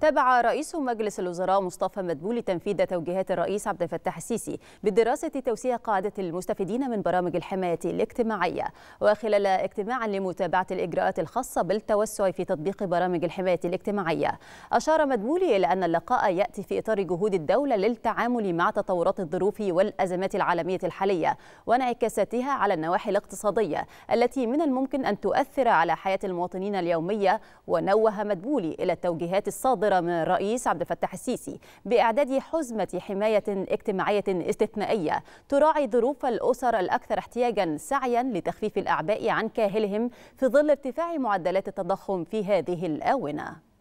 تابع رئيس مجلس الوزراء مصطفى مدبولي تنفيذ توجيهات الرئيس عبد الفتاح السيسي بدراسة توسيع قاعدة المستفيدين من برامج الحماية الاجتماعية وخلال اجتماع لمتابعة الإجراءات الخاصة بالتوسع في تطبيق برامج الحماية الاجتماعية أشار مدبولي إلى أن اللقاء يأتي في إطار جهود الدولة للتعامل مع تطورات الظروف والأزمات العالمية الحالية وانعكاساتها على النواحي الاقتصادية التي من الممكن أن تؤثر على حياة المواطنين اليومية ونوه مدبولي إلى التوجيهات الصادرة الصادرة من الرئيس عبد الفتاح السيسي بإعداد حزمة حماية اجتماعية استثنائية تراعي ظروف الأسر الأكثر احتياجا سعيا لتخفيف الأعباء عن كاهلهم في ظل ارتفاع معدلات التضخم في هذه الآونة